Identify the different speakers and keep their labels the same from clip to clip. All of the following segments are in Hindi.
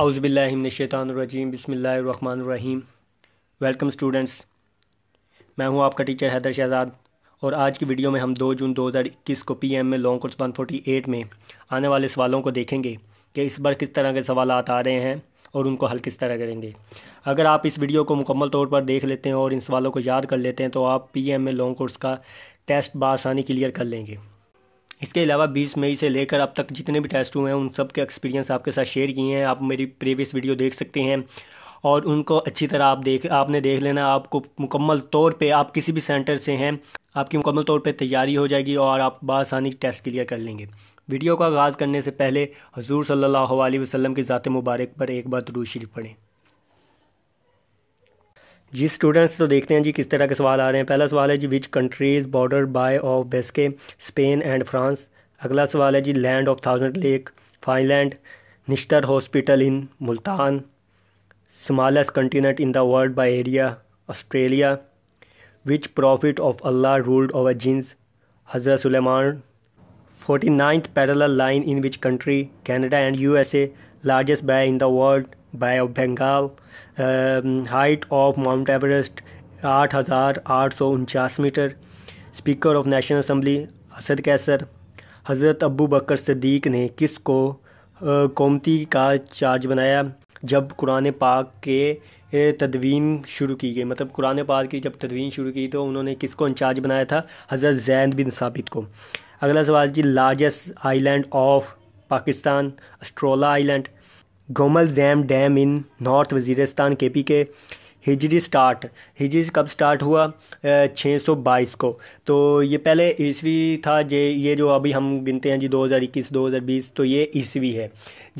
Speaker 1: अउज़बिल्लिमिनशैतानरजीम बसमीम वेलकम स्टूडेंट्स मैं हूं आपका टीचर हैदर शहजाद और आज की वीडियो में हम 2 जून 2021 को पीएम में लॉन्ग कोर्स 148 में आने वाले सवालों को देखेंगे कि इस बार किस तरह के सवाल आ रहे हैं और उनको हल किस तरह करेंगे अगर आप इस वीडियो को मुकम्मल तौर पर देख लेते हैं और इन सवालों को याद कर लेते हैं तो आप पी में लॉन्ग कोर्स का टेस्ट बसानी क्लियर कर लेंगे इसके अलावा 20 मई से लेकर अब तक जितने भी टेस्ट हुए हैं उन सब के एक्सपीरियंस आपके साथ शेयर किए हैं आप मेरी प्रीवियस वीडियो देख सकते हैं और उनको अच्छी तरह आप देख आपने देख लेना आपको मुकम्मल तौर पे आप किसी भी सेंटर से हैं आपकी मुकम्मल तौर पे तैयारी हो जाएगी और आप बसानी टेस्ट क्लियर कर लेंगे वीडियो का आगाज़ करने से पहले हजूर सल्ला वसलम के की ज़ात मुबारक पर एक बार दरूज शरीफ पढ़ें जी स्टूडेंट्स तो देखते हैं जी किस तरह के सवाल आ रहे हैं पहला सवाल है जी which countries border bay of Biscay Spain and France अगला सवाल है जी land of thousand lake Finland Nishtar hospital in Multan smallest continent in the world by area Australia which prophet of Allah ruled over jinns Hazrat Suleman forty ninth parallel line in which country Canada and U S A largest bay in the world bay of Bengal height of Mount Everest आठ हज़ार आठ सौ उनचास metre speaker of national assembly Asad Qaiser Hazrat Abu बकर सदीक ने किस को कौमती का चार्ज बनाया जब कुरान पाक के तदवीन शुरू की गई मतलब कुरान पाक की जब तदवीन शुरू की तो उन्होंने किस को इंचार्ज बनाया था हज़रत जैन बिन साबित को अगला सवाल जी largest island of Pakistan Astola island Gomal Zam dam in North Waziristan K P के हिजरी स्टार्ट हिजरी कब स्टार्ट हुआ छः सौ बाईस को तो ये पहले ईस्वी था जे ये जो अभी हम गिनते हैं जी दो हज़ार इक्कीस दो हज़ार बीस तो ये ईस्वी है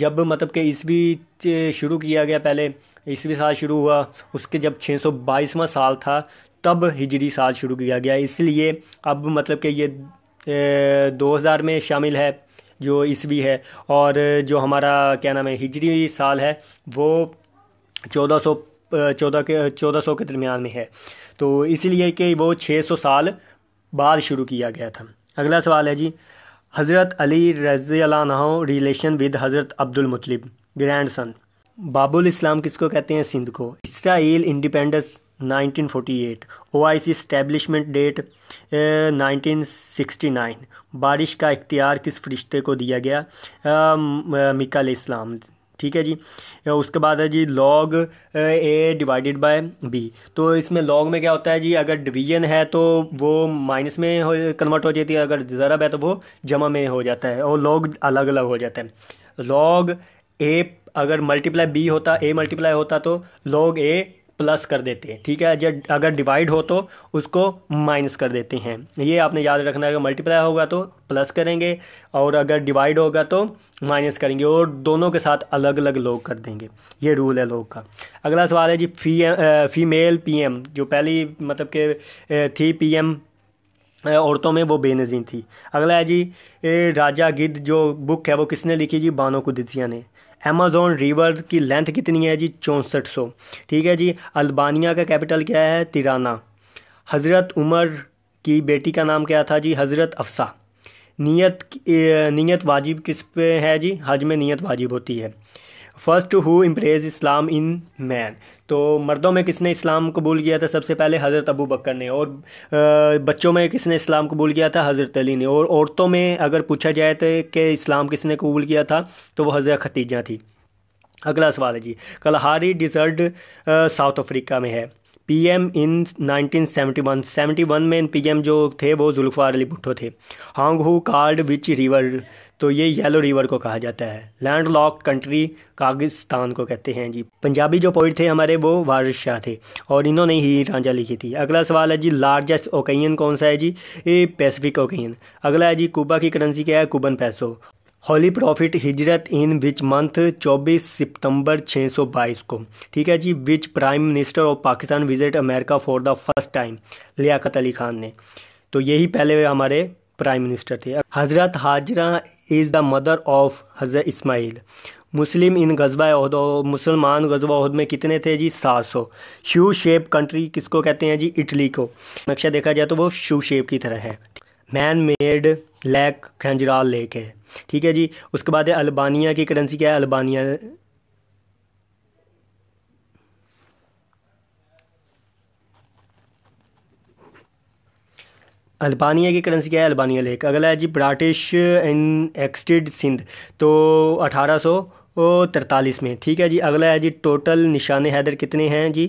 Speaker 1: जब मतलब कि ईस्वी शुरू किया गया पहले ईस्वी साल शुरू हुआ उसके जब छः सौ बाईसवा साल था तब हिजरी साल शुरू किया गया इसलिए अब मतलब कि ये दो हज़ार में शामिल है जो ईस्वी है और जो हमारा क्या नाम है हिजरी साल है वो चौदह सौ चौदह के चौदह सौ के दरमियान में है तो इसलिए कि वो छः सौ साल बाद शुरू किया गया था अगला सवाल है जी हज़रत अली रजी रिलेशन विद हज़रत अब्दुल मुतलिब ग्रैंड सन बाबुल इस्लाम किसको कहते हैं सिंध को Israel independence 1948 OIC establishment date 1969 बारिश का इख्तियार किस फरिश्ते को दिया गया मिकल इस्लाम ठीक है जी उसके बाद है जी log A divided by B तो इसमें लॉग में क्या होता है जी अगर डिवीजन है तो वो माइनस में कन्वर्ट हो जाती है अगर ज़रब है तो वो जमा में हो जाता है और लॉग अलग अलग हो जाता है लॉग ए अगर मल्टीप्लाई बी होता ए मल्टीप्लाई होता तो लॉग ए प्लस कर देते हैं ठीक है जब अगर डिवाइड हो तो उसको माइनस कर देते हैं ये आपने याद रखना अगर मल्टीप्लाई होगा तो प्लस करेंगे और अगर डिवाइड होगा तो माइनस करेंगे और दोनों के साथ अलग अलग लोग कर देंगे ये रूल है लोग का अगला सवाल है जी फी फीमेल पीएम जो पहली मतलब के थी पीएम औरतों में वो बेनजीर थी अगला है जी ए, राजा गिद्ध जो बुक है वो किसने लिखी जी बानो कुदिसिया ने अमेजोन रिवर की लेंथ कितनी है जी चौंसठ सौ ठीक है जी अल्बानिया का कैपिटल क्या है तिराना हज़रत उमर की बेटी का नाम क्या था जी हज़रत अफसा नियत नियत वाजिब किस पे है जी हज में नियत वाजिब होती है first who embraced Islam in man तो मर्दों में किसने इस्लाम कबूल किया था सबसे पहले हज़रत अबू बकर ने और बच्चों में किसने इस्लाम कबूल किया था हज़रत अली ने और औरतों में अगर पूछा जाए तो कि इस्लाम किसने कबूल किया था तो वह हज़रत खतीजा थी अगला सवाल है जी कलहारी डिजर्ट साउथ अफ्रीका में है पीएम इन 1971 71 में इन एम जो थे वो जुल्फार अली भुट्टो थे Hwang Ho called which river तो ये येलो रिवर को कहा जाता है लैंड लॉक कंट्री कागिस्तान को कहते हैं जी पंजाबी जो पोइट थे हमारे वो वारिस शाह थे और इन्होंने ही रांझा लिखी थी अगला सवाल है जी लार्जेस्ट ओकेन कौन सा है जी ए पैसिफिक ओकेन अगला है जी कुबा की करेंसी क्या है कुबन पैसो हॉली प्रॉफिट हिजरत इन विच मंथ 24 सितंबर 622 को ठीक है जी which prime minister of Pakistan visit America for the first time Liaquat Ali Khan ने तो यही पहले हमारे प्राइम मिनिस्टर थे Hazrat Hajra is the mother of Hazrat Ismail मुस्लिम इन गजबा अहद मुसलमान गजबा अहद में कितने थे जी सात सौ शू शेप कंट्री किसको कहते हैं जी इटली को नक्शा देखा जाए तो वो शू शेप की तरह है मैन मेड लैक खंजराल लेक है ठीक है जी उसके बाद है अल्बानिया की करेंसी क्या है अल्बानिया अल्बानिया की करेंसी क्या है अल्बानिया लेक अगला है जी ब्राटिश इन एक्सटेड सिंध तो अठारह सौ ओ तरतालीस में ठीक है जी अगला है जी टोटल निशान हैदर कितने हैं जी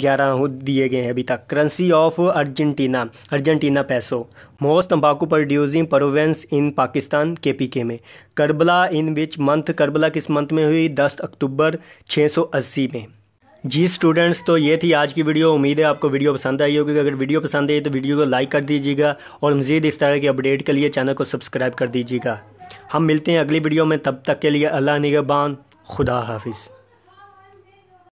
Speaker 1: ग्यारह दिए गए हैं अभी तक currency of Argentina Argentina peso most तम्बाकू producing province in Pakistan K P K में Karbala in which month Karbala किस मंथ में हुई दस अक्टूबर छः सौ अस्सी में जी स्टूडेंट्स तो ये थी आज की वीडियो उम्मीद है आपको वीडियो पसंद आई होगी अगर वीडियो पसंद आई तो वीडियो को लाइक कर दीजिएगा और मज़ीद इस तरह की अपडेट के लिए चैनल को सब्सक्राइब कर दीजिएगा हम मिलते हैं अगली वीडियो में तब तक के लिए अल्लाह निगबान खुदा हाफिज़